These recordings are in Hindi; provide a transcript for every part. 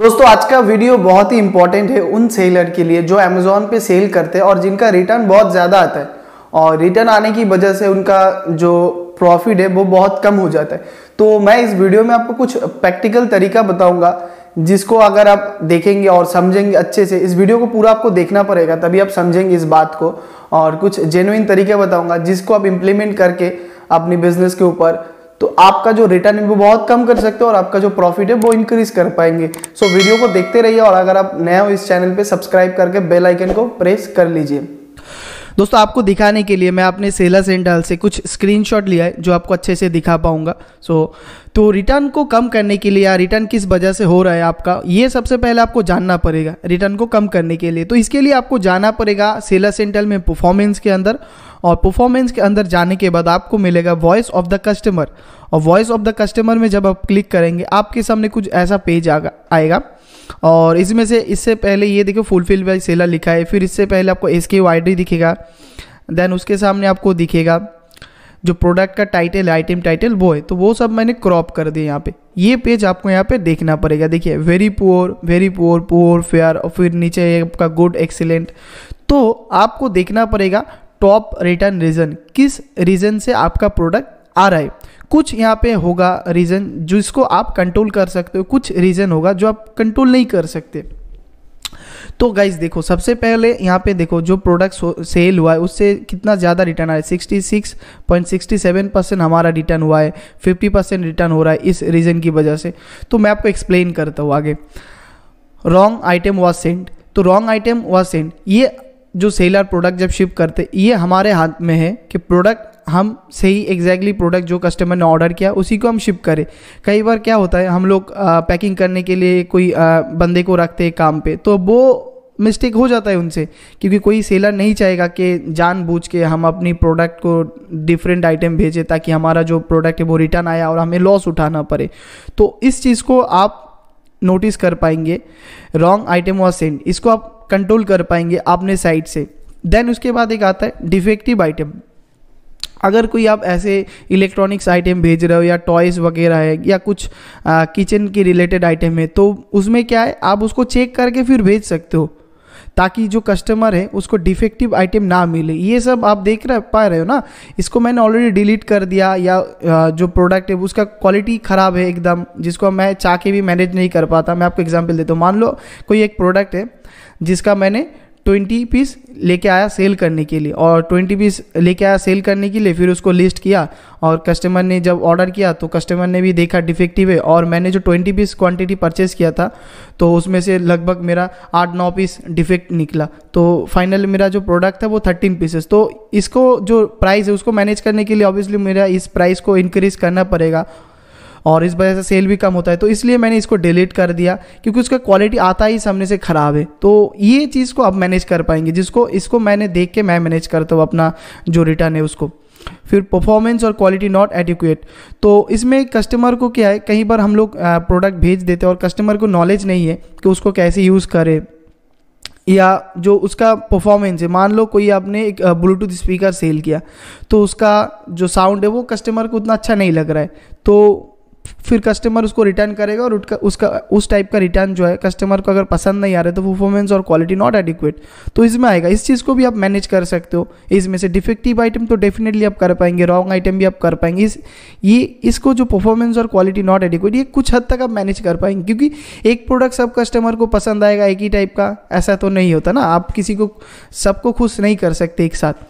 दोस्तों आज का वीडियो बहुत ही इंपॉर्टेंट है उन सेलर के लिए जो अमेजोन पे सेल करते हैं और जिनका रिटर्न बहुत ज़्यादा आता है और रिटर्न आने की वजह से उनका जो प्रॉफिट है वो बहुत कम हो जाता है तो मैं इस वीडियो में आपको कुछ प्रैक्टिकल तरीका बताऊंगा जिसको अगर आप देखेंगे और समझेंगे अच्छे से इस वीडियो को पूरा आपको देखना पड़ेगा तभी आप समझेंगे इस बात को और कुछ जेनुइन तरीके बताऊंगा जिसको आप इम्प्लीमेंट करके अपनी बिजनेस के ऊपर तो आपका जो रिटर्न है वो बहुत कम कर सकते हो और आपका जो प्रॉफिट है वो इंक्रीज कर पाएंगे सो so, वीडियो को देखते रहिए और अगर आप नए हो इस चैनल पे सब्सक्राइब करके बेल आइकन को प्रेस कर लीजिए दोस्तों आपको दिखाने के लिए मैं अपने सेलर सेंटर से कुछ स्क्रीनशॉट लिया है जो आपको अच्छे से दिखा पाऊंगा सो so, तो रिटर्न को कम करने के लिए या रिटर्न किस वजह से हो रहा है आपका ये सबसे पहले आपको जानना पड़ेगा रिटर्न को कम करने के लिए तो इसके लिए आपको जाना पड़ेगा सेलर सेंटर में परफॉर्मेंस के अंदर और परफॉर्मेंस के अंदर जाने के बाद आपको मिलेगा वॉइस ऑफ द कस्टमर और वॉइस ऑफ द कस्टमर में जब आप क्लिक करेंगे आपके सामने कुछ ऐसा पेज आगा आएगा और इसमें से इससे पहले ये देखो फुलफिल बाई सेला लिखा है फिर इससे पहले आपको एस के दिखेगा देन उसके सामने आपको दिखेगा जो प्रोडक्ट का टाइटल है आइटम टाइटल वो है तो वो सब मैंने क्रॉप कर दिया यहाँ पे ये पेज आपको यहाँ पे देखना पड़ेगा देखिए very poor very poor poor fair और फिर नीचे आपका गुड एक्सीलेंट तो आपको देखना पड़ेगा टॉप रिटर्न रीजन किस रीजन से आपका प्रोडक्ट आ रहा है कुछ यहाँ पे होगा रीजन जिसको आप कंट्रोल कर सकते हो कुछ रीजन होगा जो आप कंट्रोल नहीं कर सकते तो गाइज देखो सबसे पहले यहाँ पे देखो जो प्रोडक्ट सेल हुआ है उससे कितना ज़्यादा रिटर्न आया है 66.67 परसेंट हमारा रिटर्न हुआ है 50 परसेंट रिटर्न हो रहा है इस रीज़न की वजह से तो मैं आपको एक्सप्लेन करता हूँ आगे रॉन्ग आइटम वॉज सेंड तो रॉन्ग आइटम वॉज सेंड ये जो सेलर प्रोडक्ट जब शिप करते ये हमारे हाथ में है कि प्रोडक्ट हम सही एग्जैक्टली प्रोडक्ट जो कस्टमर ने ऑर्डर किया उसी को हम शिप करें कई बार क्या होता है हम लोग पैकिंग करने के लिए कोई आ, बंदे को रखते हैं काम पे तो वो मिस्टेक हो जाता है उनसे क्योंकि कोई सेलर नहीं चाहेगा कि जानबूझ के हम अपनी प्रोडक्ट को डिफरेंट आइटम भेजें ताकि हमारा जो प्रोडक्ट है वो रिटर्न आया और हमें लॉस उठाना पड़े तो इस चीज़ को आप नोटिस कर पाएंगे रॉन्ग आइटम वॉज सेंड इसको आप कंट्रोल कर पाएंगे अपने साइड से देन उसके बाद एक आता है डिफेक्टिव आइटम अगर कोई आप ऐसे इलेक्ट्रॉनिक्स आइटम भेज रहे हो या टॉयज़ वगैरह है या कुछ किचन के रिलेटेड आइटम है तो उसमें क्या है आप उसको चेक करके फिर भेज सकते हो ताकि जो कस्टमर है उसको डिफेक्टिव आइटम ना मिले ये सब आप देख रहे पा रहे हो ना इसको मैंने ऑलरेडी डिलीट कर दिया या जो प्रोडक्ट है उसका क्वालिटी ख़राब है एकदम जिसको मैं चाह के भी मैनेज नहीं कर पाता मैं आपको एग्जाम्पल देता हूँ मान लो कोई एक प्रोडक्ट है जिसका मैंने ट्वेंटी पीस लेके आया सेल करने के लिए और ट्वेंटी पीस लेके आया सेल करने के लिए फिर उसको लिस्ट किया और कस्टमर ने जब ऑर्डर किया तो कस्टमर ने भी देखा डिफेक्टिव है और मैंने जो ट्वेंटी पीस क्वांटिटी परचेज़ किया था तो उसमें से लगभग मेरा आठ नौ पीस डिफेक्ट निकला तो फाइनल मेरा जो प्रोडक्ट था वो थर्टीन पीसेस तो इसको जो प्राइस है उसको मैनेज करने के लिए ऑब्वियसली मेरा इस प्राइस को इंक्रीज़ करना पड़ेगा और इस वजह से सेल भी कम होता है तो इसलिए मैंने इसको डिलीट कर दिया क्योंकि उसका क्वालिटी आता ही सामने से ख़राब है तो ये चीज़ को आप मैनेज कर पाएंगे जिसको इसको मैंने देख के मैं मैनेज करता हूँ अपना जो रिटर्न है उसको फिर परफॉर्मेंस और क्वालिटी नॉट एडिकुएट तो इसमें कस्टमर को क्या है कहीं बार हम लोग प्रोडक्ट भेज देते हैं और कस्टमर को नॉलेज नहीं है कि उसको कैसे यूज़ करे या जो उसका परफॉर्मेंस है मान लो कोई आपने एक ब्लूटूथ स्पीकर सेल किया तो उसका जो साउंड है वो कस्टमर को उतना अच्छा नहीं लग रहा है तो फिर कस्टमर उसको रिटर्न करेगा और उसका उसका उस टाइप का रिटर्न जो है कस्टमर को अगर पसंद नहीं आ रहा है तो परफॉर्मेंस और क्वालिटी नॉट एडिक्वेट तो इसमें आएगा इस चीज़ को भी आप मैनेज कर सकते हो इसमें से डिफेक्टिव आइटम तो डेफिनेटली आप कर पाएंगे रॉन्ग आइटम भी आप कर पाएंगे इस ये इसको जो परफॉर्मेंस और क्वालिटी नॉट एडिक्वेट ये कुछ हद तक आप मैनेज कर पाएंगे क्योंकि एक प्रोडक्ट सब कस्टमर को पसंद आएगा एक ही टाइप का ऐसा तो नहीं होता ना आप किसी को सबको खुश नहीं कर सकते एक साथ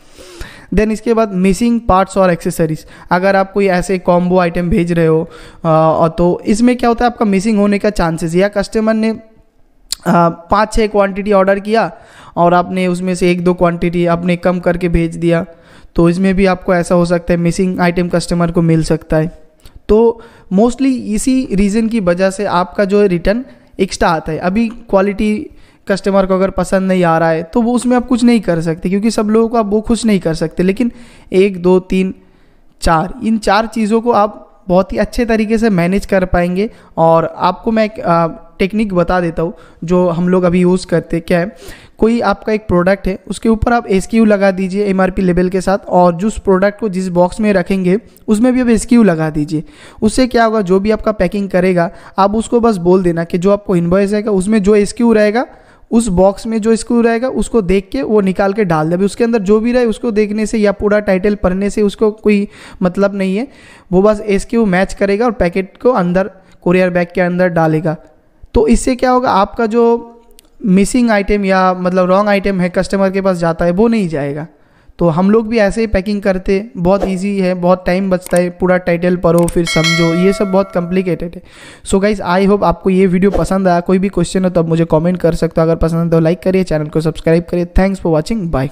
देन इसके बाद मिसिंग पार्ट्स और एक्सेसरीज अगर आप कोई ऐसे कॉम्बो आइटम भेज रहे हो आ, तो इसमें क्या होता है आपका मिसिंग होने का चांसेस या कस्टमर ने पाँच छः क्वांटिटी ऑर्डर किया और आपने उसमें से एक दो क्वांटिटी आपने कम करके भेज दिया तो इसमें भी आपको ऐसा हो सकता है मिसिंग आइटम कस्टमर को मिल सकता है तो मोस्टली इसी रीज़न की वजह से आपका जो है रिटर्न एक्स्ट्रा आता है अभी क्वालिटी कस्टमर को अगर पसंद नहीं आ रहा है तो वो उसमें आप कुछ नहीं कर सकते क्योंकि सब लोगों को आप वो खुश नहीं कर सकते लेकिन एक दो तीन चार इन चार चीज़ों को आप बहुत ही अच्छे तरीके से मैनेज कर पाएंगे और आपको मैं एक टेक्निक बता देता हूँ जो हम लोग अभी यूज़ करते क्या है कोई आपका एक प्रोडक्ट है उसके ऊपर आप एस लगा दीजिए एम लेवल के साथ और जिस प्रोडक्ट को जिस बॉक्स में रखेंगे उसमें भी आप एस लगा दीजिए उससे क्या होगा जो भी आपका पैकिंग करेगा आप उसको बस बोल देना कि जो आपको इन्वॉइस आएगा उसमें जो एस रहेगा उस बॉक्स में जो स्क्रू रहेगा उसको देख के वो निकाल के डाल दे अभी उसके अंदर जो भी रहे उसको देखने से या पूरा टाइटल पढ़ने से उसको कोई मतलब नहीं है वो बस एस मैच करेगा और पैकेट को अंदर कुरियर बैग के अंदर डालेगा तो इससे क्या होगा आपका जो मिसिंग आइटम या मतलब रॉन्ग आइटम है कस्टमर के पास जाता है वो नहीं जाएगा तो हम लोग भी ऐसे ही पैकिंग करते बहुत इजी है बहुत टाइम बचता है पूरा टाइटल पढ़ो फिर समझो ये सब बहुत कॉम्प्लिकेटेड है सो गाइज आई होप आपको ये वीडियो पसंद आया कोई भी क्वेश्चन हो तो आप मुझे कॉमेंट कर सकते हो अगर पसंद है तो लाइक करिए चैनल को सब्सक्राइब करिए थैंक्स फॉर वॉचिंग बाय